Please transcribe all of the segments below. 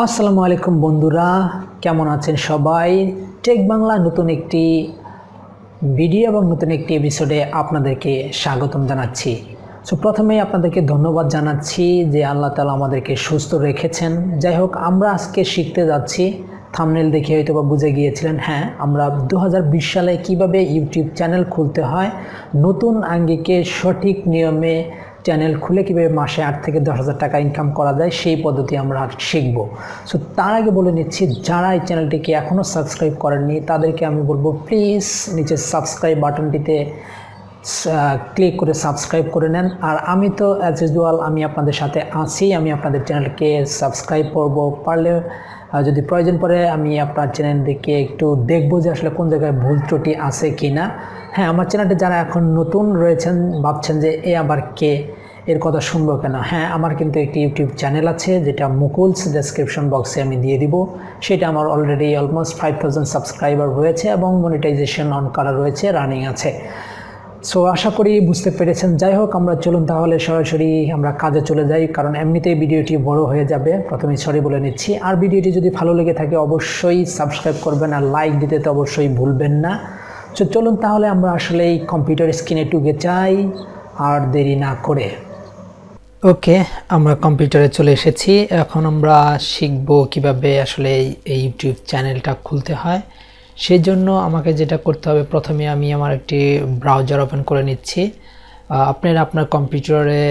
আসসালামু আলাইকুম বন্ধুরা কেমন আছেন সবাই টেক বাংলা নতুন একটি ভিডিও এবং নতুন একটি এপিসোডে আপনাদেরকে স্বাগতম জানাচ্ছি সো প্রথমেই আপনাদেরকে ধন্যবাদ জানাচ্ছি যে আল্লাহ তালা আমাদেরকে সুস্থ রেখেছেন যাই হোক আমরা আজকে শিখতে যাচ্ছি থামনেল দেখে হয়তো বা বুঝে গিয়েছিলেন হ্যাঁ আমরা দু বিশ সালে কিভাবে ইউটিউব চ্যানেল খুলতে হয় নতুন আঙ্গিকে সঠিক নিয়মে চ্যানেল খুলে কীভাবে মাসে আট থেকে দশ হাজার টাকা ইনকাম করা যায় সেই পদ্ধতি আমরা শিখব সো তার আগে বলে নিচ্ছি যারা এই চ্যানেলটিকে এখনও সাবস্ক্রাইব করেননি তাদেরকে আমি বলবো প্লিজ নিচে সাবস্ক্রাইব বাটনটিতে ক্লিক uh, করে সাবস্ক্রাইব করে নেন আর আমি তো অ্যাজ ইউজুয়াল আমি আপনাদের সাথে আছি আমি আপনাদের চ্যানেলকে সাবস্ক্রাইব করব পারলে যদি প্রয়োজন পড়ে আমি আপনার চ্যানেলটিকে একটু দেখব যে আসলে কোন জায়গায় ভুল ত্রুটি আছে কি না হ্যাঁ আমার চ্যানেলটি যারা এখন নতুন রয়েছেন ভাবছেন যে এ আবার কে এর কথা শুনব কেন হ্যাঁ আমার কিন্তু একটি ইউটিউব চ্যানেল আছে যেটা মুকুলস ডেসক্রিপশন বক্সে আমি দিয়ে দিব সেটা আমার already almost five thousand subscriber রয়েছে এবং মনিটাইজেশন অন করা রয়েছে রানিং আছে সো আশা করি বুঝতে পেরেছেন যাই হোক আমরা চলুন তাহলে সরাসরি আমরা কাজে চলে যাই কারণ এমনিতেই ভিডিওটি বড় হয়ে যাবে প্রথমে সরি বলে নিচ্ছি আর ভিডিওটি যদি ভালো লেগে থাকে অবশ্যই সাবস্ক্রাইব করবেন আর লাইক দিতে তো অবশ্যই ভুলবেন না সো চলুন তাহলে আমরা আসলে এই কম্পিউটার স্ক্রিনে টুকে চাই আর দেরি না করে ওকে আমরা কম্পিউটারে চলে এসেছি এখন আমরা শিখব কিভাবে আসলে এই ইউটিউব চ্যানেলটা খুলতে হয় সেই জন্য আমাকে যেটা করতে হবে প্রথমে আমি আমার একটি ব্রাউজার ওপেন করে নিচ্ছি আপনার আপনার কম্পিউটারে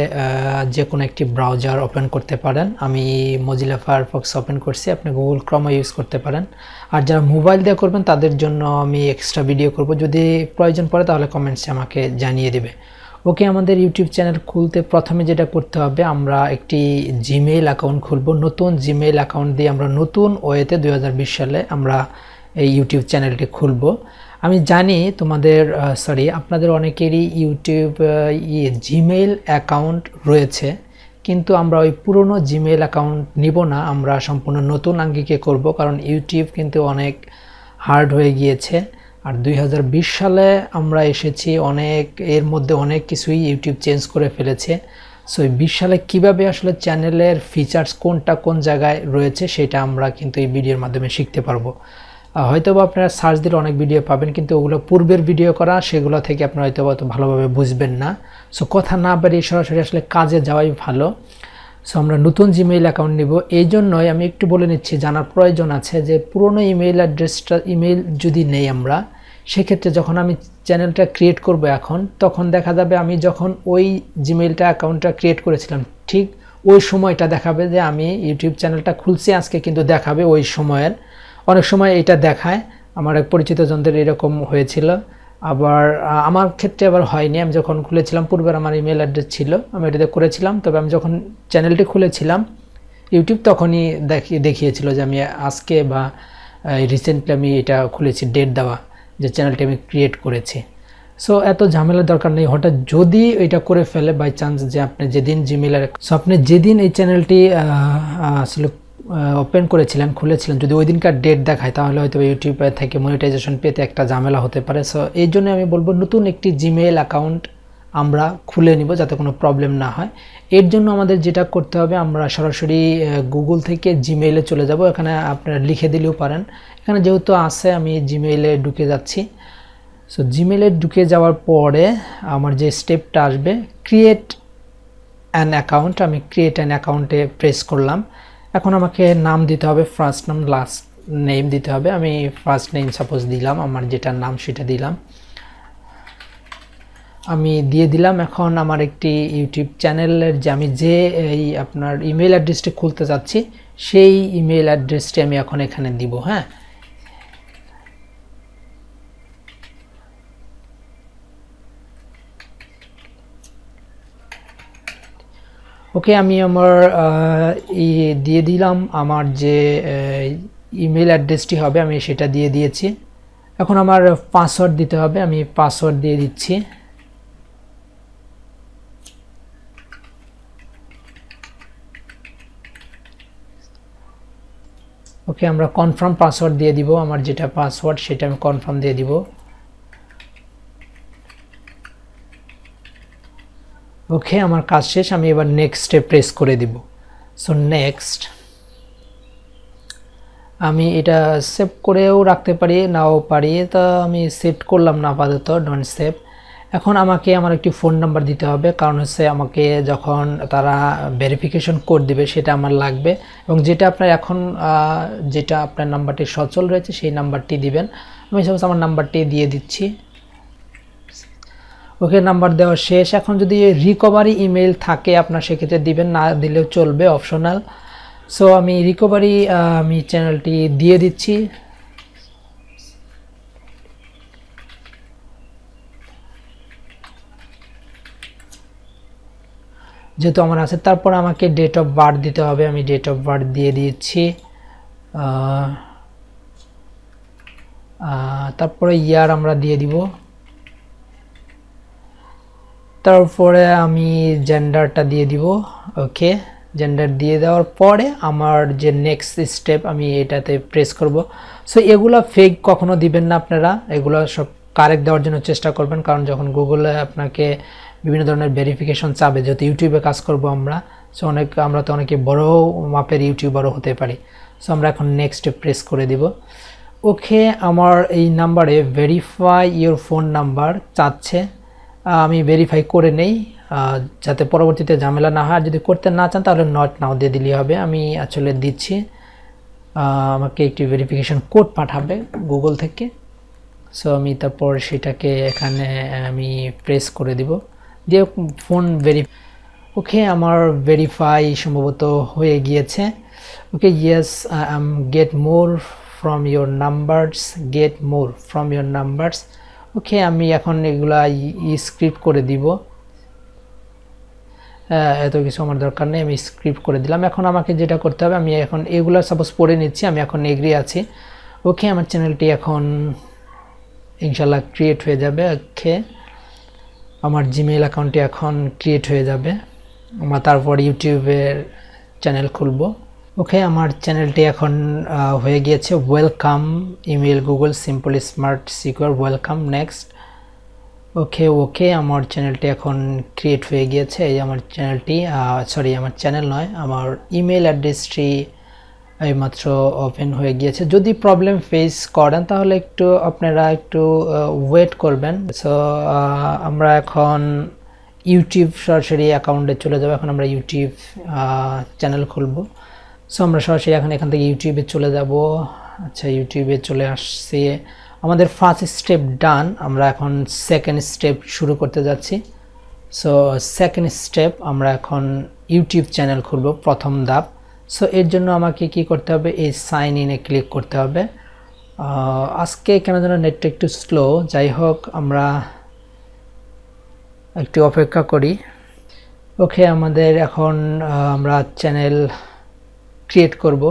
যে কোনো একটি ব্রাউজার ওপেন করতে পারেন আমি মজিলা ফায়ারফক্স ওপেন করছি আপনি গুগল ক্রমও ইউজ করতে পারেন আর যারা মোবাইল দিয়ে করবেন তাদের জন্য আমি এক্সট্রা ভিডিও করব যদি প্রয়োজন পড়ে তাহলে কমেন্টসে আমাকে জানিয়ে দেবে ওকে আমাদের ইউটিউব চ্যানেল খুলতে প্রথমে যেটা করতে হবে আমরা একটি জিমেইল অ্যাকাউন্ট খুলব নতুন জিমেইল অ্যাকাউন্ট দিয়ে আমরা নতুন ওয়েতে দুই সালে আমরা এই ইউটিউব চ্যানেলটি খুলব আমি জানি তোমাদের সরি আপনাদের অনেকেরই ইউটিউব জিমেইল অ্যাকাউন্ট রয়েছে কিন্তু আমরা ওই পুরনো জিমেইল অ্যাকাউন্ট নিব না আমরা সম্পূর্ণ নতুন আঙ্গিকে করব কারণ ইউটিউব কিন্তু অনেক হার্ড হয়ে গিয়েছে আর দুই সালে আমরা এসেছি অনেক এর মধ্যে অনেক কিছুই ইউটিউব চেঞ্জ করে ফেলেছে সো বিশ সালে কীভাবে আসলে চ্যানেলের ফিচার্স কোনটা কোন জায়গায় রয়েছে সেটা আমরা কিন্তু এই ভিডিওর মাধ্যমে শিখতে পারবো হয়তো বা আপনারা সার্চ দিলে অনেক ভিডিও পাবেন কিন্তু ওগুলো পূর্বের ভিডিও করা সেগুলো থেকে আপনারা হয়তো অত ভালোভাবে বুঝবেন না সো কথা না বাড়িয়ে সরাসরি আসলে কাজে যাওয়াই ভালো সো আমরা নতুন জিমেইল অ্যাকাউন্ট নিব এই জন্যই আমি একটু বলে নিচ্ছি জানার প্রয়োজন আছে যে পুরনো ইমেইল অ্যাড্রেসটা ইমেইল যদি নেই আমরা সেক্ষেত্রে যখন আমি চ্যানেলটা ক্রিয়েট করব এখন তখন দেখা যাবে আমি যখন ওই জিমেইলটা অ্যাকাউন্টটা ক্রিয়েট করেছিলাম ঠিক ওই সময়টা দেখাবে যে আমি ইউটিউব চ্যানেলটা খুলছি আজকে কিন্তু দেখাবে ওই সময়ের অনেক সময় এটা দেখায় আমার এক পরিচিত জনদের এরকম হয়েছিল আবার আমার ক্ষেত্রে আবার হয়নি আমি যখন খুলেছিলাম পূর্বের আমার ইমেল অ্যাড্রেস ছিল আমি এটাতে করেছিলাম তবে আমি যখন চ্যানেলটি খুলেছিলাম ইউটিউব তখনই দেখিয়ে দেখিয়েছিল যে আমি আজকে বা রিসেন্টলি আমি এটা খুলেছি ডেট দেওয়া যে চ্যানেলটি আমি ক্রিয়েট করেছি সো এত ঝামেলার দরকার নেই হঠাৎ যদি এটা করে ফেলে বাই চান্স যে আপনি যেদিন জিমেলের সো আপনি যেদিন এই চ্যানেলটি আসলে ওপেন করেছিলাম খুলেছিলাম যদি ওই দিনকার ডেট দেখায় তাহলে হয়তো ইউটিউব থেকে মনিটাইজেশন পেতে একটা ঝামেলা হতে পারে সো এই জন্য আমি বলবো নতুন একটি জিমেইল অ্যাকাউন্ট আমরা খুলে নিব যাতে কোনো প্রবলেম না হয় এর জন্য আমাদের যেটা করতে হবে আমরা সরাসরি গুগল থেকে জিমেইলে চলে যাব এখানে আপনারা লিখে দিলেও পারেন এখানে যেহেতু আছে আমি জিমেইলে ঢুকে যাচ্ছি সো জিমেইলে ঢুকে যাওয়ার পরে আমার যে স্টেপটা আসবে ক্রিয়েট অ্যান অ্যাকাউন্ট আমি ক্রিয়েট অ্যান অ্যাকাউন্টে প্রেস করলাম এখন আমাকে নাম দিতে হবে ফার্স্ট নাম লাস্ট নেম দিতে হবে আমি ফার্স্ট নেম সাপোজ দিলাম আমার যেটা নাম সেটা দিলাম আমি দিয়ে দিলাম এখন আমার একটি ইউটিউব চ্যানেলের যে আমি যে এই আপনার ইমেল অ্যাড্রেসটি খুলতে চাচ্ছি সেই ইমেল অ্যাড্রেসটি আমি এখন এখানে দিব হ্যাঁ ওকে আমি আমার দিয়ে দিলাম আমার যে ইমেল অ্যাড্রেসটি হবে আমি সেটা দিয়ে দিয়েছি এখন আমার পাসওয়ার্ড দিতে হবে আমি পাসওয়ার্ড দিয়ে দিচ্ছি ওকে আমরা কনফার্ম পাসওয়ার্ড দিয়ে দিব আমার যেটা পাসওয়ার্ড সেটা আমি কনফার্ম দিয়ে দিব ওকে আমার কাজ শেষ আমি এবার নেক্সটে প্রেস করে দিব সো নেক্সট আমি এটা সেভ করেও রাখতে পারি নাও পারি তা আমি সেভ করলাম না আপাতত ডোন্ট সেভ এখন আমাকে আমার একটি ফোন নাম্বার দিতে হবে কারণ হচ্ছে আমাকে যখন তারা ভেরিফিকেশন কোড দিবে সেটা আমার লাগবে এবং যেটা আপনার এখন যেটা আপনার নাম্বারটি সচল রয়েছে সেই নাম্বারটি দিবেন আমি সমস্ত আমার নাম্বারটি দিয়ে দিচ্ছি ওকে নাম্বার দেওয়া শেষ এখন যদি রিকভারি ইমেল থাকে আপনার সেক্ষেত্রে দিবেন না দিলেও চলবে অপশনাল সো আমি রিকভারি আমি চ্যানেলটি দিয়ে দিচ্ছি যেহেতু আমার আছে তারপর আমাকে ডেট অফ বার্থ দিতে হবে আমি ডেট অফ বার্থ দিয়ে দিচ্ছি তারপরে ইয়ার আমরা দিয়ে দিব তারপরে আমি জেন্ডারটা দিয়ে দিব ওকে জেন্ডার দিয়ে দেওয়ার পরে আমার যে নেক্সট স্টেপ আমি এটাতে প্রেস করব সো এগুলো ফেক কখনো দিবেন না আপনারা এগুলো সব কারেক্ট দেওয়ার জন্য চেষ্টা করবেন কারণ যখন গুগলে আপনাকে বিভিন্ন ধরনের ভেরিফিকেশন চাবে যেহেতু ইউটিউবে কাজ করব আমরা সো অনেক আমরা তো অনেকে বড়ো মাপের ইউটিউবারও হতে পারি সো আমরা এখন নেক্সট প্রেস করে দিব ওকে আমার এই নাম্বারে ভেরিফাই ইয়োর ফোন নাম্বার চাচ্ছে আমি ভেরিফাই করে নেই যাতে পরবর্তীতে ঝামেলা না হয় যদি করতে না চান তাহলে নট নাও দিয়ে দিলেই হবে আমি আসলে দিচ্ছি আমাকে একটি ভেরিফিকেশন কোড পাঠাবে গুগল থেকে সো আমি তারপর সেটাকে এখানে আমি প্রেস করে দিব দিয়ে ফোন ভেরি ওকে আমার ভেরিফাই সম্ভবত হয়ে গিয়েছে okay yes I am get more from your numbers get more from your numbers okay আমি এখন এগুলা স্ক্রিপ্ট করে দিব এত কিছু আমার দরকার নেই আমি স্ক্রিপ্ট করে দিলাম এখন আমাকে যেটা করতে হবে আমি এখন এগুলো সাপোজ পড়ে নিচ্ছি আমি এখন এগ্রি আছি ওকে আমার চ্যানেলটি এখন ইনশাল্লাহ ক্রিয়েট হয়ে যাবে ওকে আমার জিমেইল অ্যাকাউন্টটি এখন ক্রিয়েট হয়ে যাবে আমার তারপর ইউটিউবের চ্যানেল খুলবো ওকে আমার চ্যানেলটি এখন হয়ে গিয়েছে welcome email Google simple smart secure welcome next okay okay আমার চ্যানেলটি এখন ক্রিয়েট হয়ে গিয়েছে এই আমার চ্যানেলটি সরি আমার চ্যানেল নয় আমার ইমেল অ্যাড্রেসটি এইমাত্র ওপেন হয়ে গিয়েছে যদি প্রবলেম ফেস করেন তাহলে একটু আপনারা একটু ওয়েট করবেন সো আমরা এখন ইউটিউব সরাসরি অ্যাকাউন্টে চলে যাবো এখন আমরা ইউটিউব চ্যানেল খুলবো সো আমরা সরাসরি এখন এখান থেকে ইউটিউবে চলে যাব আচ্ছা ইউটিউবে চলে আসছি আমাদের ফার্স্ট স্টেপ ডান আমরা এখন সেকেন্ড স্টেপ শুরু করতে যাচ্ছি সো সেকেন্ড স্টেপ আমরা এখন ইউটিউব চ্যানেল খুলব প্রথম ধাপ সো এর জন্য আমাকে কি করতে হবে এই সাইন ইনে ক্লিক করতে হবে আজকে কেন যেন নেটটা একটু স্লো যাই হোক আমরা একটু অপেক্ষা করি ওকে আমাদের এখন আমরা চ্যানেল ক্রিয়েট করব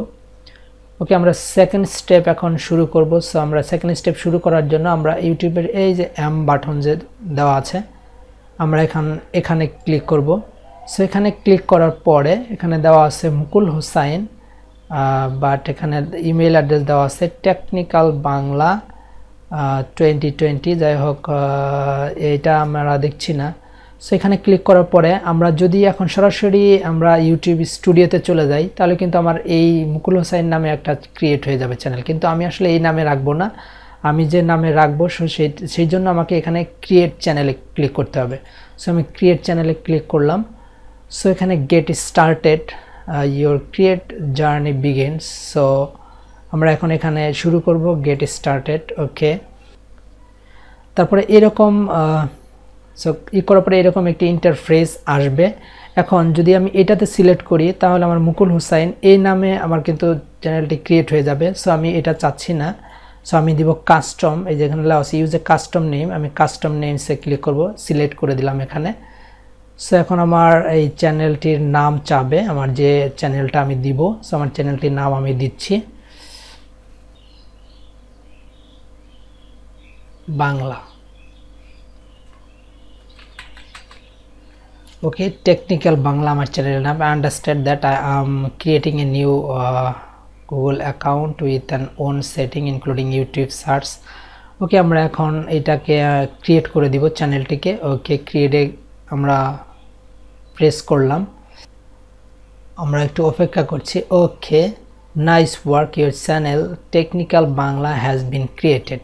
ওকে আমরা সেকেন্ড স্টেপ এখন শুরু করব সো আমরা সেকেন্ড স্টেপ শুরু করার জন্য আমরা ইউটিউবের এই যে এম বাটন যে দেওয়া আছে আমরা এখান এখানে ক্লিক করব সো এখানে ক্লিক করার পরে এখানে দেওয়া আছে মুকুল হোসাইন বাট এখানে ইমেল অ্যাড্রেস দেওয়া আছে টেকনিক্যাল বাংলা টোয়েন্টি টোয়েন্টি যাই হোক এটা আমরা দেখছি না সো এখানে ক্লিক করার পরে আমরা যদি এখন সরাসরি আমরা ইউটিউব স্টুডিওতে চলে যাই তাহলে কিন্তু আমার এই মুকুল হোসাইন নামে একটা ক্রিয়েট হয়ে যাবে চ্যানেল কিন্তু আমি আসলে এই নামে রাখবো না আমি যে নামে রাখবো সেই সেই জন্য আমাকে এখানে ক্রিয়েট চ্যানেলে ক্লিক করতে হবে সো আমি ক্রিয়েট চ্যানেলে ক্লিক করলাম সো এখানে get started your create journey begins so আমরা এখন এখানে শুরু করব গেট স্টার্টেড ওকে তারপরে এরকম uh, সো ই করার পরে এরকম একটি ইন্টারফ্রেস আসবে এখন যদি আমি এটাতে সিলেক্ট করি তাহলে আমার মুকুল হুসাইন এই নামে আমার কিন্তু চ্যানেলটি ক্রিয়েট হয়ে যাবে সো আমি এটা চাচ্ছি না সো আমি দিব কাস্টম এই যেখানে আছে ইউজ এ কাস্টম নেম আমি কাস্টম নেমসে ক্লিক করব সিলেক্ট করে দিলাম এখানে সো এখন আমার এই চ্যানেলটির নাম চাবে আমার যে চ্যানেলটা আমি দিব সো আমার চ্যানেলটির নাম আমি দিচ্ছি বাংলা ওকে টেকনিক্যাল বাংলা আমার channel নাম i understand that i am creating a new uh, google account with an own setting including youtube ওকে আমরা এখন এটাকে ক্রিয়েট uh, করে দিব চ্যানেলটিকে ওকে ক্রিয়েটে আমরা প্রেস করলাম আমরা একটু অপেক্ষা করছি okay nice work your channel technical Bangla has been created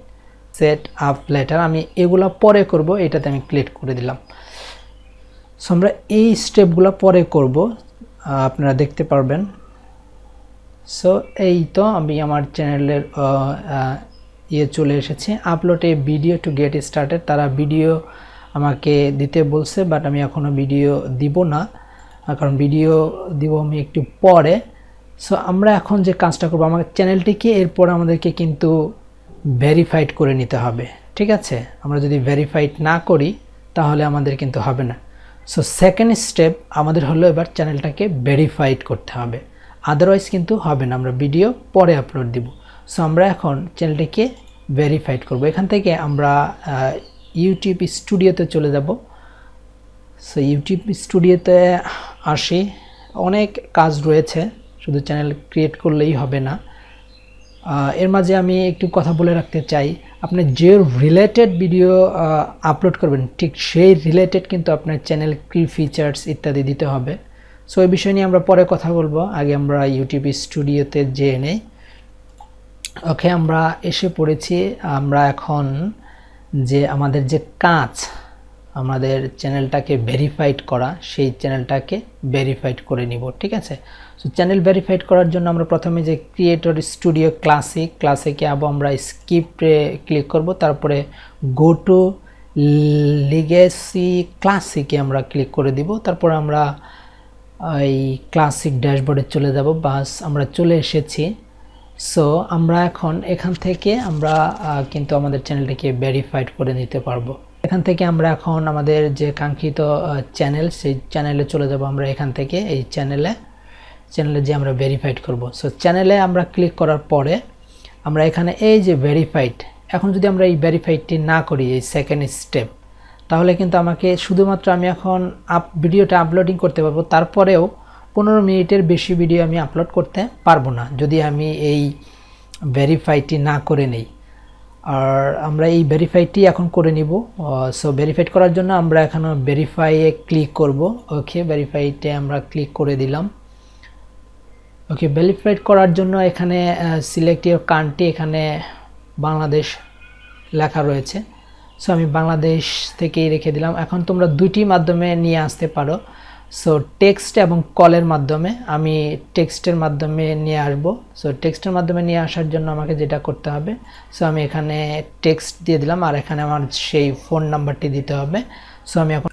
set up later আমি এগুলো পরে করব এটাতে আমি ক্লিক করে দিলাম সো আমরা এই স্টেপগুলো পরে করব আপনারা দেখতে পারবেন সো এই তো আমি আমার চ্যানেলের ইয়ে চলে এসেছি আপলোডে ভিডিও টু গেট স্টার্টেড তারা ভিডিও আমাকে দিতে বলছে বাট আমি এখনও ভিডিও দিব না কারণ ভিডিও দিব আমি একটু পরে সো আমরা এখন যে কাজটা করবো আমাকে চ্যানেলটিকে এরপর আমাদেরকে কিন্তু ভেরিফাইড করে নিতে হবে ঠিক আছে আমরা যদি ভেরিফাইড না করি তাহলে আমাদের কিন্তু হবে না সো সেকেন্ড স্টেপ আমাদের হলো এবার চ্যানেলটাকে ভেরিফাইড করতে হবে আদারওয়াইজ কিন্তু হবে না আমরা ভিডিও পরে আপলোড দিব সো আমরা এখন চ্যানেলটিকে ভেরিফাইড করব এখান থেকে আমরা ইউটিউব স্টুডিওতে চলে যাব সো ইউটিউব স্টুডিওতে আসি অনেক কাজ রয়েছে শুধু চ্যানেল ক্রিয়েট করলেই হবে না এর মাঝে আমি একটু কথা বলে রাখতে চাই আপনি যে রিলেটেড ভিডিও আপলোড করবেন ঠিক সেই রিলেটেড কিন্তু আপনার চ্যানেল কি ফিচার্স ইত্যাদি দিতে হবে সো এই বিষয় নিয়ে আমরা পরে কথা বলবো আগে আমরা ইউটিউব স্টুডিওতে যে নেই ওকে আমরা এসে পড়েছি আমরা এখন যে আমাদের যে কাজ আমাদের চ্যানেলটাকে ভেরিফাইড করা সেই চ্যানেলটাকে ভেরিফাইড করে নিব ঠিক আছে সো চ্যানেল ভেরিফাইড করার জন্য আমরা প্রথমে যে ক্রিয়েটর স্টুডিও ক্লাসিক ক্লাসিকে আবার আমরা স্কিপে ক্লিক করব তারপরে গো টু লিগেসি ক্লাসিকে আমরা ক্লিক করে দিব তারপর আমরা এই ক্লাসিক ড্যাশবোর্ডে চলে যাব বাস আমরা চলে এসেছি সো আমরা এখন এখান থেকে আমরা কিন্তু আমাদের চ্যানেলটাকে ভেরিফাইড করে নিতে পারবো এখান থেকে আমরা এখন আমাদের যে কাঙ্ক্ষিত চ্যানেল সেই চ্যানেলে চলে যাব আমরা এখান থেকে এই চ্যানেলে চ্যানেলে যে আমরা ভেরিফাইড করব সো চ্যানেলে আমরা ক্লিক করার পরে আমরা এখানে এই যে ভেরিফাইড এখন যদি আমরা এই ভেরিফাইডটি না করি এই সেকেন্ড স্টেপ তাহলে কিন্তু আমাকে শুধুমাত্র আমি এখন আপ ভিডিওটা আপলোডিং করতে পারবো তারপরেও পনেরো মিনিটের বেশি ভিডিও আমি আপলোড করতে পারবো না যদি আমি এই ভেরিফাইটি না করে নেই আর আমরা এই ভেরিফাইটি এখন করে নিব সো ভেরিফাইড করার জন্য আমরা এখন ভেরিফাইয়ে ক্লিক করব ওকে ভেরিফাইতে আমরা ক্লিক করে দিলাম ওকে ভেরিফাইড করার জন্য এখানে সিলেক্ট ইউর কান্ট্রি এখানে বাংলাদেশ লেখা রয়েছে সো আমি বাংলাদেশ থেকেই রেখে দিলাম এখন তোমরা দুটি মাধ্যমে নিয়ে আসতে পারো সো টেক্সট এবং কলের মাধ্যমে আমি টেক্সটের মাধ্যমে নিয়ে আসব সো টেক্সটের মাধ্যমে নিয়ে আসার জন্য আমাকে যেটা করতে হবে সো আমি এখানে টেক্সট দিয়ে দিলাম আর এখানে আমার সেই ফোন নাম্বারটি দিতে হবে সো আমি এখন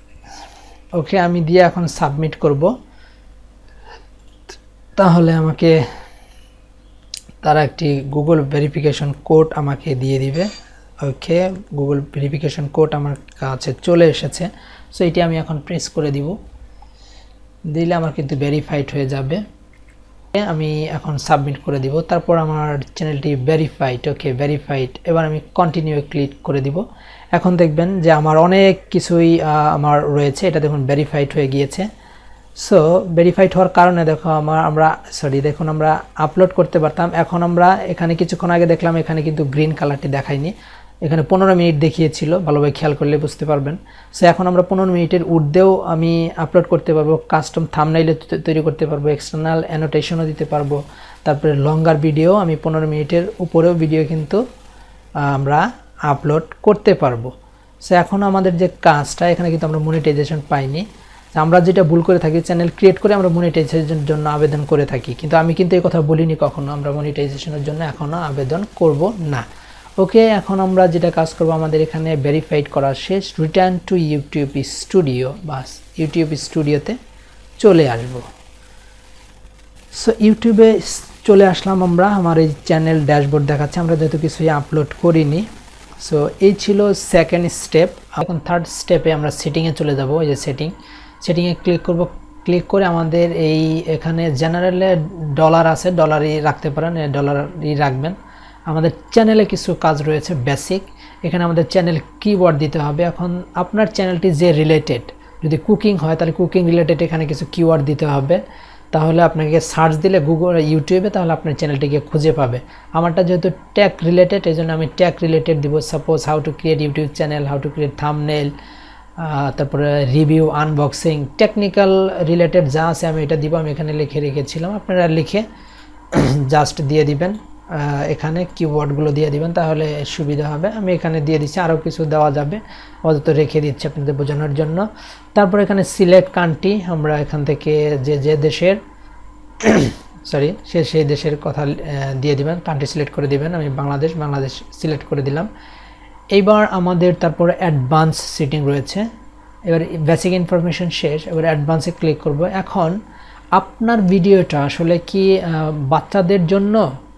ওকে আমি দিয়ে এখন সাবমিট করব তাহলে আমাকে তারা একটি গুগল ভেরিফিকেশন কোড আমাকে দিয়ে দিবে ওকে গুগল ভেরিফিকেশন কোড আমার কাছে চলে এসেছে সো এটি আমি এখন প্রেস করে দিব দিলে আমার কিন্তু ভেরিফাইড হয়ে যাবে আমি এখন সাবমিট করে দিব তারপর আমার চ্যানেলটি ভেরিফাইড ওকে ভেরিফাইড এবার আমি কন্টিনিউ ক্লিক করে দিব এখন দেখবেন যে আমার অনেক কিছুই আমার রয়েছে এটা দেখুন ভেরিফাইড হয়ে গিয়েছে সো ভেরিফাইড হওয়ার কারণে দেখো আমার আমরা সরি দেখুন আমরা আপলোড করতে পারতাম এখন আমরা এখানে কিছুক্ষণ আগে দেখলাম এখানে কিন্তু গ্রিন কালারটি দেখায়নি এখানে পনেরো মিনিট দেখিয়েছিল ভালোভাবে খেয়াল করলে বুঝতে পারবেন সো এখন আমরা পনেরো মিনিটের উর্ধেও আমি আপলোড করতে পারবো কাস্টম থামনাইলে তৈরি করতে পারবো এক্সটার্নাল অ্যানোটেশনও দিতে পারবো তারপরে লঙ্গার ভিডিও আমি পনেরো মিনিটের উপরেও ভিডিও কিন্তু আমরা আপলোড করতে পারবো সো এখন আমাদের যে কাজটা এখানে কিন্তু আমরা মনিটাইজেশন পাইনি আমরা যেটা ভুল করে থাকি চ্যানেল ক্রিয়েট করে আমরা মনিটাইজেশনের জন্য আবেদন করে থাকি কিন্তু আমি কিন্তু এই কথা বলিনি কখনো আমরা মনিটাইজেশনের জন্য এখনও আবেদন করব না ওকে এখন আমরা যেটা কাজ করব আমাদের এখানে ভেরিফাইড করা শেষ রিটার্ন টু ইউটিউব স্টুডিও বাস ইউটিউব স্টুডিওতে চলে আসব সো ইউটিউবে চলে আসলাম আমরা আমার এই চ্যানেল ড্যাশবোর্ড দেখাচ্ছে আমরা যেহেতু কিছুই আপলোড করিনি সো এই ছিল সেকেন্ড স্টেপ এখন থার্ড স্টেপে আমরা সেটিংয়ে চলে যাব এই যে সেটিং সেটিংয়ে ক্লিক করব ক্লিক করে আমাদের এই এখানে জেনারেলে ডলার আছে ডলারই রাখতে পারেন ডলারই রাখবেন আমাদের চ্যানেলে কিছু কাজ রয়েছে বেসিক এখানে আমাদের চ্যানেল কিওয়ার্ড দিতে হবে এখন আপনার চ্যানেলটি যে রিলেটেড যদি কুকিং হয় তাহলে কুকিং রিলেটেড এখানে কিছু কিওয়ার্ড দিতে হবে তাহলে আপনাকে সার্চ দিলে গুগল ইউটিউবে তাহলে আপনার চ্যানেলটিকে খুঁজে পাবে আমারটা যেহেতু ট্যাক রিলেটেড এই জন্য আমি ট্যাক রিলেটেড দিব suppose how to create YouTube channel how to create thumbnail তারপরে রিভিউ আনবক্সিং টেকনিক্যাল রিলেটেড যা আছে আমি এটা দিব আমি এখানে লিখে রেখেছিলাম আপনারা লিখে জাস্ট দিয়ে দিবেন এখানে কিওয়ার্ডগুলো দিয়ে দিবেন তাহলে সুবিধা হবে আমি এখানে দিয়ে দিচ্ছি আরও কিছু দেওয়া যাবে অত রেখে দিচ্ছি আপনাদের বোঝানোর জন্য তারপর এখানে সিলেক্ট কান্ট্রি আমরা এখান থেকে যে যে দেশের সরি সে সেই দেশের কথা দিয়ে দিবেন কান্ট্রি সিলেক্ট করে দিবেন আমি বাংলাদেশ বাংলাদেশ সিলেক্ট করে দিলাম এইবার আমাদের তারপর অ্যাডভান্স সিটিং রয়েছে এবার বেসিক ইনফরমেশন শেষ এবার অ্যাডভান্সে ক্লিক করব এখন আপনার ভিডিওটা আসলে কি বাচ্চাদের জন্য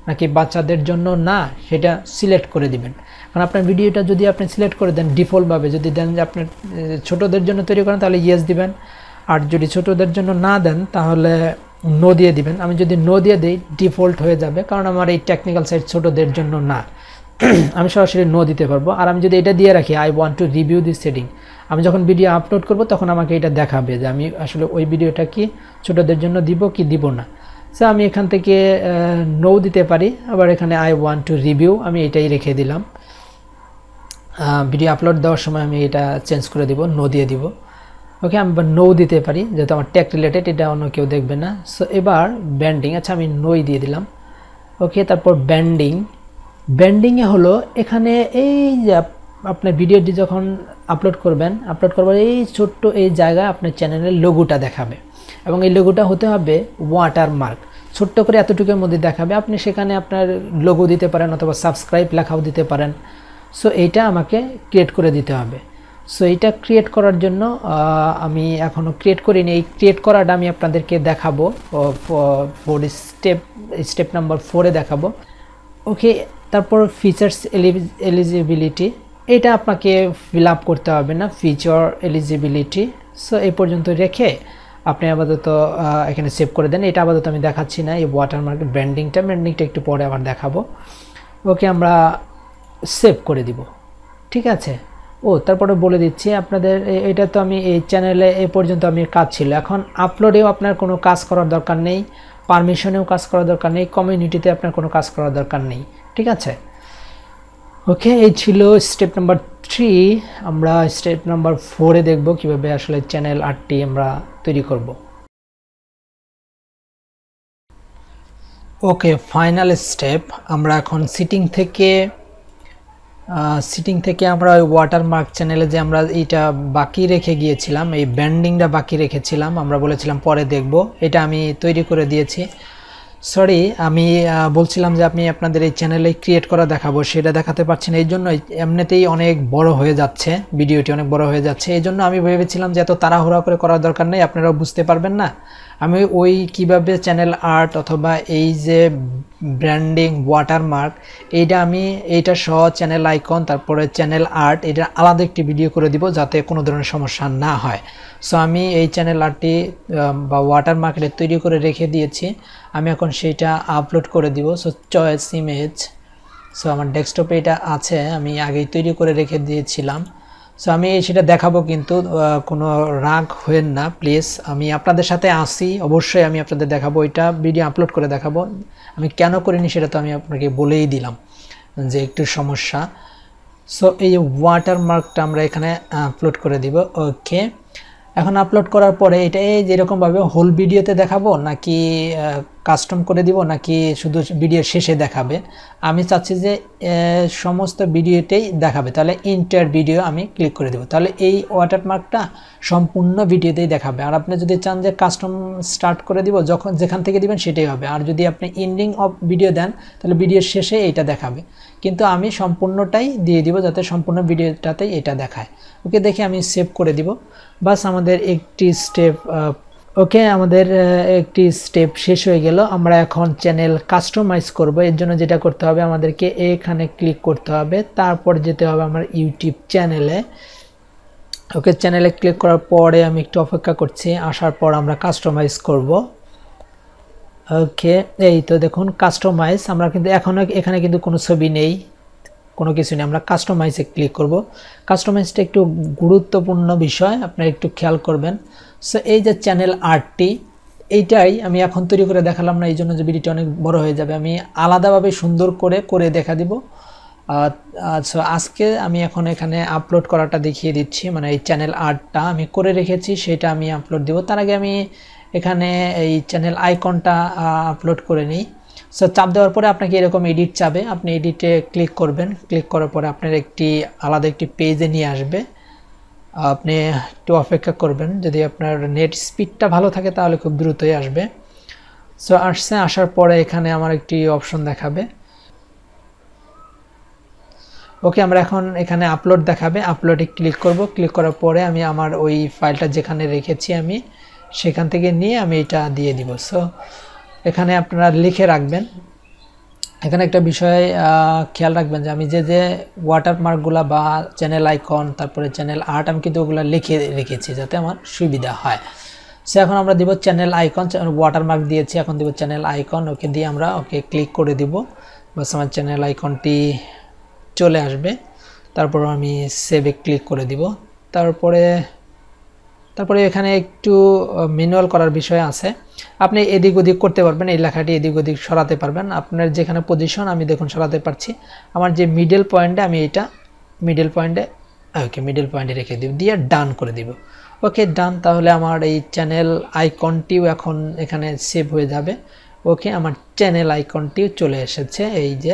নাকি বাচ্চাদের জন্য না সেটা সিলেক্ট করে দিবেন কারণ আপনার ভিডিওটা যদি আপনি সিলেক্ট করে দেন ডিফল্টভাবে যদি দেন যে আপনার ছোটোদের জন্য তৈরি করেন তাহলে ইয়েস দিবেন আর যদি ছোটোদের জন্য না দেন তাহলে নো দিয়ে দিবেন আমি যদি নো দিয়ে দিই ডিফল্ট হয়ে যাবে কারণ আমার এই টেকনিক্যাল সাইট ছোটোদের জন্য না আমি সরাসরি নো দিতে পারবো আর আমি যদি এটা দিয়ে রাখি I want to review this setting আমি যখন ভিডিও আপলোড করব তখন আমাকে এটা দেখাবে যে আমি আসলে ওই ভিডিওটা কি ছোটোদের জন্য দিব কি দিব না সো আমি এখান থেকে নো দিতে পারি আবার এখানে আই ওয়ান টু রিভিউ আমি এটাই রেখে দিলাম ভিডিও আপলোড দেওয়ার সময় আমি এটা চেঞ্জ করে দিব নো দিয়ে দিব ওকে আমি নো দিতে পারি যেহেতু আমার ট্যাক রিলেটেড এটা অন্য কেউ দেখবে না সো এবার ব্যান্ডিং আচ্ছা আমি নোই দিয়ে দিলাম ওকে তারপর ব্যান্ডিং ব্যান্ডিংয়ে হলো এখানে এই যে আপনার ভিডিওটি যখন আপলোড করবেন আপলোড করবার এই ছোট্ট এই জায়গায় আপনার চ্যানেলের লোগোটা দেখাবে এবং এই লোগোটা হতে হবে ওয়াটারমার্ক ছোট্ট করে এতটুকুর মধ্যে দেখাবে আপনি সেখানে আপনার লোগো দিতে পারেন অথবা সাবস্ক্রাইব লেখাও দিতে পারেন সো এইটা আমাকে ক্রিয়েট করে দিতে হবে সো এইটা ক্রিয়েট করার জন্য আমি এখনও ক্রিয়েট করিনি এই ক্রিয়েট করাটা আমি আপনাদেরকে দেখাবো ফোর স্টেপ স্টেপ নাম্বার ফোরে দেখাবো ওকে তারপর ফিচার্স এলিজিবিলিটি এটা আপনাকে ফিল করতে হবে না ফিচার এলিজিবিলিটি সো এই পর্যন্ত রেখে আপনি আপাতত এখানে সেভ করে দেন এটা আপাতত আমি দেখাচ্ছি না এই ওয়াটারমার্ক ব্র্যান্ডিংটা ব্র্যান্ডিংটা একটু পরে আবার দেখাবো ওকে আমরা সেভ করে দিব ঠিক আছে ও তারপরে বলে দিচ্ছি আপনাদের এটা তো আমি এই চ্যানেলে এ পর্যন্ত আমি কাজ ছিল এখন আপলোডেও আপনার কোনো কাজ করার দরকার নেই পারমিশনেও কাজ করার দরকার নেই কমিউনিটিতে আপনার কোনো কাজ করার দরকার নেই ঠিক আছে ওকে এই ছিল স্টেপ নাম্বার থ্রি আমরা স্টেপ নাম্বার ফোরে দেখব কিভাবে আসলে চ্যানেল আটটি আমরা তৈরি করব ওকে ফাইনাল স্টেপ আমরা এখন সিটিং থেকে সিটিং থেকে আমরা ওই মার্ক চ্যানেলে যে আমরা এইটা বাকি রেখে গিয়েছিলাম এই ব্যান্ডিংটা বাকি রেখেছিলাম আমরা বলেছিলাম পরে দেখব এটা আমি তৈরি করে দিয়েছি সরি আমি বলছিলাম যে আমি আপনাদের এই চ্যানেলে ক্রিয়েট করা দেখাবো সেটা দেখাতে পারছি না এই জন্য এমনিতেই অনেক বড় হয়ে যাচ্ছে ভিডিওটি অনেক বড় হয়ে যাচ্ছে এই জন্য আমি ভেবেছিলাম যে এত তাড়াহুড়া করে করার দরকার নেই আপনারাও বুঝতে পারবেন না আমি ওই কিভাবে চ্যানেল আর্ট অথবা এই যে ব্র্যান্ডিং ওয়াটারমার্ক এইটা আমি এইটা সহ চ্যানেল আইকন তারপরে চ্যানেল আর্ট এটা আলাদা একটি ভিডিও করে দিব যাতে কোনো ধরনের সমস্যা না হয় সো আমি এই চ্যানেল আর্টটি বা ওয়াটারমার্ক এটা তৈরি করে রেখে দিয়েছি আমি এখন সেইটা আপলোড করে দিব সো চয়েস ইমেজ সো আমার ডেস্কটপে এটা আছে আমি আগেই তৈরি করে রেখে দিয়েছিলাম সো আমি সেটা দেখাবো কিন্তু কোনো রাগ হয়েন না প্লিজ আমি আপনাদের সাথে আসি অবশ্যই আমি আপনাদের দেখাবো এটা ভিডিও আপলোড করে দেখাবো আমি কেন করিনি সেটা তো আমি আপনাকে বলেই দিলাম যে একটু সমস্যা সো এই ওয়াটারমার্কটা আমরা এখানে আপলোড করে দিব ওকে এখন আপলোড করার পরে এটা যেরকমভাবে হোল ভিডিওতে দেখাবো নাকি কাস্টম করে দিব নাকি শুধু ভিডিওর শেষে দেখাবে আমি চাচ্ছি যে সমস্ত ভিডিওতেই দেখাবে তাহলে ইন্টার ভিডিও আমি ক্লিক করে দেব তাহলে এই ওয়াটারমার্কটা সম্পূর্ণ ভিডিওতেই দেখাবে আর আপনি যদি চান যে কাস্টম স্টার্ট করে দিব যখন যেখান থেকে দিবেন সেটাই হবে আর যদি আপনি ইন্ডিং অফ ভিডিও দেন তাহলে ভিডিওর শেষে এইটা দেখাবে কিন্তু আমি সম্পূর্ণটাই দিয়ে দিব যাতে সম্পূর্ণ ভিডিওটাতেই এটা দেখায় ওকে দেখে আমি সেভ করে দিব বাস আমাদের একটি স্টেপ ওকে আমাদের একটি স্টেপ শেষ হয়ে গেল আমরা এখন চ্যানেল কাস্টমাইজ করব এর জন্য যেটা করতে হবে আমাদেরকে এখানে ক্লিক করতে হবে তারপর যেতে হবে আমার ইউটিউব চ্যানেলে ওকে চ্যানেলে ক্লিক করার পরে আমি একটু অপেক্ষা করছি আসার পর আমরা কাস্টমাইজ করব ওকে এই তো দেখুন কাস্টমাইজ আমরা কিন্তু এখনও এখানে কিন্তু কোনো ছবি নেই কোনো কিছু নেই আমরা কাস্টমাইজে ক্লিক করব কাস্টমাইজটা একটু গুরুত্বপূর্ণ বিষয় আপনারা একটু খেয়াল করবেন সো এই যে চ্যানেল আর্টটি এইটাই আমি এখন তৈরি করে দেখালাম না এই জন্য যে ভিডিওটি অনেক বড় হয়ে যাবে আমি আলাদাভাবে সুন্দর করে করে দেখা দিব সো আজকে আমি এখন এখানে আপলোড করাটা দেখিয়ে দিচ্ছি মানে এই চ্যানেল আর্টটা আমি করে রেখেছি সেটা আমি আপলোড দিব তার আগে আমি এখানে এই চ্যানেল আইকনটা আপলোড করে নিই সো চাপ দেওয়ার পরে আপনাকে এরকম এডিট চাবে আপনি এডিটে ক্লিক করবেন ক্লিক করার পরে আপনার একটি আলাদা একটি পেজে নিয়ে আসবে আপনি একটু অপেক্ষা করবেন যদি আপনার নেট স্পিডটা ভালো থাকে তাহলে খুব দ্রুতই আসবে সো আসছে আসার পরে এখানে আমার একটি অপশন দেখাবে ওকে আমরা এখন এখানে আপলোড দেখাবে আপলোডে ক্লিক করব ক্লিক করার পরে আমি আমার ওই ফাইলটা যেখানে রেখেছি আমি সেখান থেকে নিয়ে আমি এটা দিয়ে দিব সো এখানে আপনারা লিখে রাখবেন এখানে একটা বিষয় খেয়াল রাখবেন যে আমি যে যে ওয়াটারমার্কগুলো বা চ্যানেল আইকন তারপরে চ্যানেল আর্ট আমি কিন্তু ওগুলো লিখে রেখেছি যাতে আমার সুবিধা হয় সে এখন আমরা দিব চ্যানেল আইকন ওয়াটারমার্ক দিয়েছি এখন দিব চ্যানেল আইকন ওকে দিয়ে আমরা ওকে ক্লিক করে দিব বাস আমার চ্যানেল আইকনটি চলে আসবে তারপর আমি সেভে ক্লিক করে দিব তারপরে তারপরে এখানে একটু ম্যানুয়াল করার বিষয় আছে আপনি এদিক ওদিক করতে পারবেন এই লেখাটি এদিক ওদিক সরাতে পারবেন আপনার যেখানে পজিশন আমি দেখুন সরাতে পারছি আমার যে মিডল পয়েন্টে আমি এটা মিডল পয়েন্টে ওকে মিডল পয়েন্টে রেখে দিব দিয়ে ডান করে দিব ওকে ডান তাহলে আমার এই চ্যানেল আইকনটিও এখন এখানে সেভ হয়ে যাবে ওকে আমার চ্যানেল আইকনটিও চলে এসেছে এই যে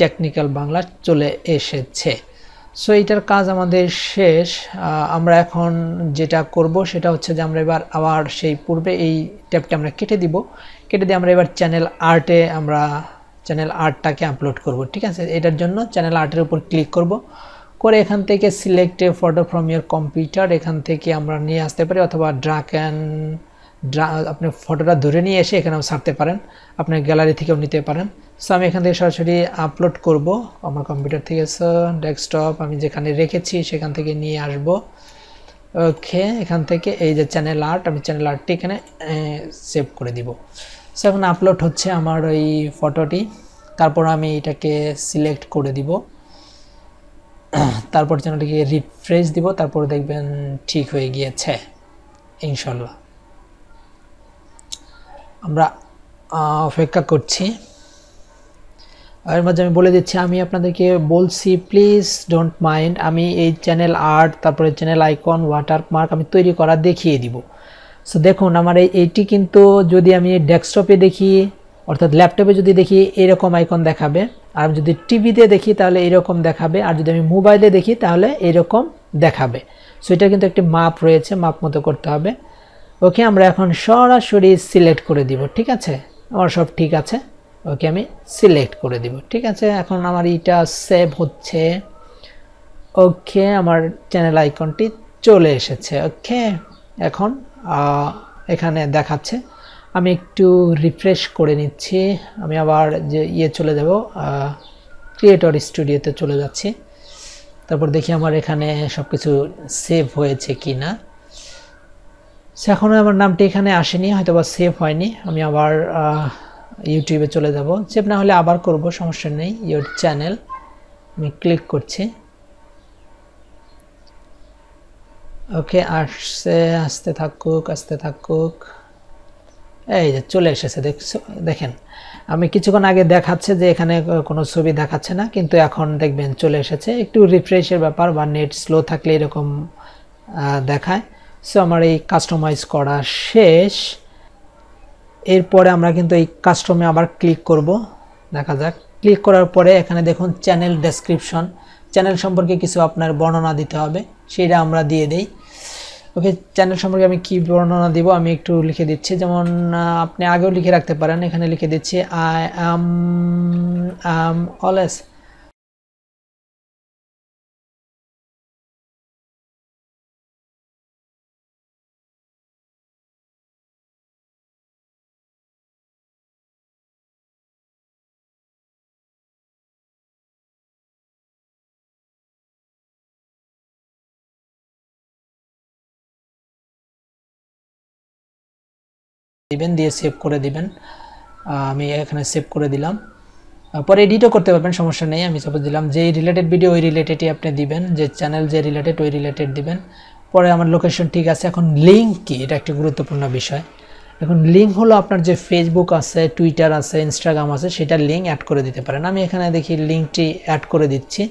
টেকনিক্যাল বাংলা চলে এসেছে সো এটার কাজ আমাদের শেষ আমরা এখন যেটা করব সেটা হচ্ছে যে আমরা এবার আবার সেই পূর্বে এই ট্যাবটা আমরা কেটে দিব কেটে দিয়ে আমরা এবার চ্যানেল আর্টে আমরা চ্যানেল আর্টটাকে আপলোড করব ঠিক আছে এটার জন্য চ্যানেল আর্টের উপর ক্লিক করব করে এখান থেকে সিলেক্টে ফটো ফ্রম ইয়ার কম্পিউটার এখান থেকে আমরা নিয়ে আসতে পারি অথবা ড্রাক অ্যান্ড ড্রা আপনি ফটোটা ধরে নিয়ে এসে এখানেও ছাড়তে পারেন আপনার গ্যালারি থেকেও নিতে পারেন সো আমি এখান থেকে সরাসরি আপলোড করব আমার কম্পিউটার থেকে সো ডেস্কটপ আমি যেখানে রেখেছি সেখান থেকে নিয়ে আসব ওকে এখান থেকে এই যে চ্যানেল আর্ট আমি চ্যানেল আর্টটি এখানে সেভ করে দিব সো এখন আপলোড হচ্ছে আমার ওই ফটোটি তারপর আমি এটাকে সিলেক্ট করে দিব তারপর চ্যানেলটিকে রিফ্রেশ দিব তারপর দেখবেন ঠিক হয়ে গিয়েছে ইনশাল্লাহ আমরা অপেক্ষা করছি এর মাঝে আমি বলে দিচ্ছি আমি আপনাদেরকে বলছি প্লিজ ডোন্ট মাইন্ড আমি এই চ্যানেল আর্ট তারপরে চ্যানেল আইকন ওয়াটার মার্ক আমি তৈরি করা দেখিয়ে দিব সো দেখুন আমার এইটি কিন্তু যদি আমি ডেস্কটপে দেখি অর্থাৎ ল্যাপটপে যদি দেখি এরকম আইকন দেখাবে আর যদি টিভিতে দেখি তাহলে এরকম দেখাবে আর যদি আমি মোবাইলে দেখি তাহলে এরকম দেখাবে সো এটা কিন্তু একটি মাপ রয়েছে মাপ মতো করতে হবে ওকে আমরা এখন সরাসরি সিলেক্ট করে দিব ঠিক আছে আমার সব ঠিক আছে ওকে আমি সিলেক্ট করে দিব ঠিক আছে এখন আমার এটা সেভ হচ্ছে ওকে আমার চ্যানেল আইকনটি চলে এসেছে ওকে এখন এখানে দেখাচ্ছে আমি একটু রিফ্রেশ করে নিচ্ছি আমি আবার যে ইয়ে চলে যাব ক্রিয়েটর স্টুডিওতে চলে যাচ্ছি তারপর দেখি আমার এখানে সব কিছু সেভ হয়েছে কি না এখনও আমার নামটি এখানে আসেনি হয়তো বা সেভ হয়নি আমি আবার ইউটিউবে চলে যাব সেভ না হলে আবার করব সমস্যা নেই ইউর চ্যানেল আমি ক্লিক করছি ওকে আসছে আসতে থাকুক আসতে থাকুক এই যে চলে এসেছে দেখছো দেখেন আমি কিছুক্ষণ আগে দেখাচ্ছে যে এখানে কোনো ছবি দেখাচ্ছে না কিন্তু এখন দেখবেন চলে এসেছে একটু রিফ্রেশের ব্যাপার বা নেট স্লো থাকলে এরকম দেখায় সো আমার এই কাস্টমাইজ করা শেষ এরপরে আমরা কিন্তু এই কাস্টমে আবার ক্লিক করব দেখা যাক ক্লিক করার পরে এখানে দেখুন চ্যানেল ডেসক্রিপশন চ্যানেল সম্পর্কে কিছু আপনার বর্ণনা দিতে হবে সেটা আমরা দিয়ে দেই ওকে চ্যানেল সম্পর্কে আমি কি বর্ণনা দিব আমি একটু লিখে দিচ্ছি যেমন আপনি আগেও লিখে রাখতে পারেন এখানে লিখে দিচ্ছি আই অ্যাম অ্যাম অলওয়েজ দিবেন দিয়ে সেভ করে দিবেন আমি এখানে সেভ করে দিলাম পরে এডিটও করতে পারবেন সমস্যা নেই আমি সাপোজ দিলাম যে রিলেটেড ভিডিও ওই রিলেটেডই আপনি দিবেন যে চ্যানেল যে রিলেটেড ওই রিলেটেড দিবেন পরে আমার লোকেশন ঠিক আছে এখন লিঙ্ক কি এটা একটি গুরুত্বপূর্ণ বিষয় এখন লিঙ্ক হলো আপনার যে ফেসবুক আছে টুইটার আছে ইনস্টাগ্রাম আছে সেটা লিঙ্ক অ্যাড করে দিতে পারেন আমি এখানে দেখি লিঙ্কটি অ্যাড করে দিচ্ছি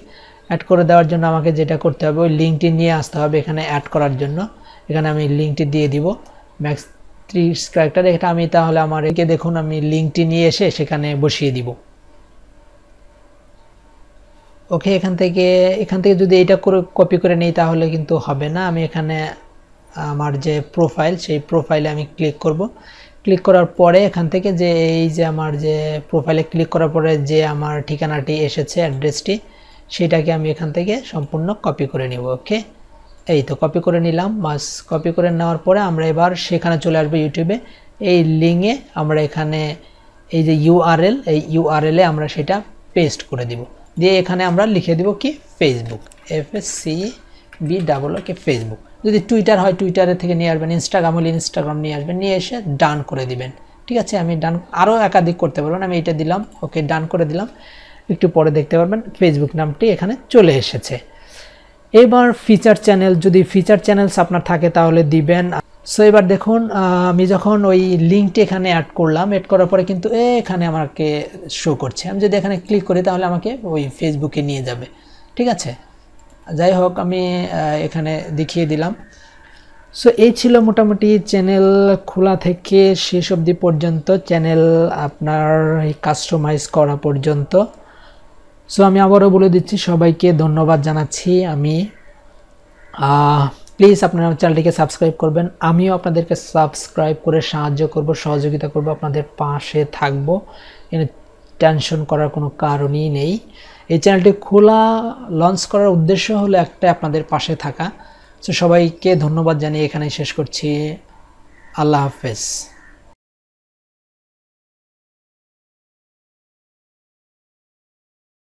অ্যাড করে দেওয়ার জন্য আমাকে যেটা করতে হবে ওই লিঙ্কটি নিয়ে আসতে হবে এখানে অ্যাড করার জন্য এখানে আমি লিঙ্কটি দিয়ে দিব ম্যাক্স ত্রিশ ক্যারেক্টার এটা আমি তাহলে আমার একে দেখুন আমি লিঙ্কটি নিয়ে এসে সেখানে বসিয়ে দিব ওকে এখান থেকে এখান থেকে যদি এটা করে কপি করে নিই তাহলে কিন্তু হবে না আমি এখানে আমার যে প্রোফাইল সেই প্রোফাইলে আমি ক্লিক করব ক্লিক করার পরে এখান থেকে যে এই যে আমার যে প্রোফাইলে ক্লিক করার পরে যে আমার ঠিকানাটি এসেছে অ্যাড্রেসটি সেটাকে আমি এখান থেকে সম্পূর্ণ কপি করে নিব ওকে এই তো কপি করে নিলাম মাস কপি করে নেওয়ার পরে আমরা এবার সেখানে চলে আসবো ইউটিউবে এই লিঙ্কে আমরা এখানে এই যে ইউআরএল এই ইউআরএলে আমরা সেটা পেস্ট করে দিব দিয়ে এখানে আমরা লিখে দিব কি Facebook F S C B double K Facebook যদি টুইটার হয় টুইটারে থেকে নিয়ে আসবেন ইনস্টাগ্রাম হলে ইনস্টাগ্রাম নিয়ে আসবেন নিয়ে এসে ডান করে দিবেন ঠিক আছে আমি ডান আরও একাধিক করতে পারবেন আমি এটা দিলাম ওকে ডান করে দিলাম একটু পরে দেখতে পারবেন ফেসবুক নামটি এখানে চলে এসেছে এবার ফিচার চ্যানেল যদি ফিচার চ্যানেলস আপনার থাকে তাহলে দিবেন সো এবার দেখুন আমি যখন ওই লিঙ্কটি এখানে অ্যাড করলাম অ্যাড করার পরে কিন্তু এখানে আমাকে শো করছে আমি যদি এখানে ক্লিক করি তাহলে আমাকে ওই ফেসবুকে নিয়ে যাবে ঠিক আছে যাই হোক আমি এখানে দেখিয়ে দিলাম সো এই ছিল মোটামুটি চ্যানেল খোলা থেকে শেষ অবধি পর্যন্ত চ্যানেল আপনার কাস্টমাইজ করা পর্যন্ত সো আমি আবারও বলে দিচ্ছি সবাইকে ধন্যবাদ জানাচ্ছি আমি প্লিজ আপনারা চ্যানেলটিকে সাবস্ক্রাইব করবেন আমিও আপনাদেরকে সাবস্ক্রাইব করে সাহায্য করব সহযোগিতা করব আপনাদের পাশে থাকব টেনশন করার কোনো কারণই নেই এই চ্যানেলটি খোলা লঞ্চ করার উদ্দেশ্য হলো একটা আপনাদের পাশে থাকা সো সবাইকে ধন্যবাদ জানিয়ে এখানেই শেষ করছি আল্লাহ হাফেজ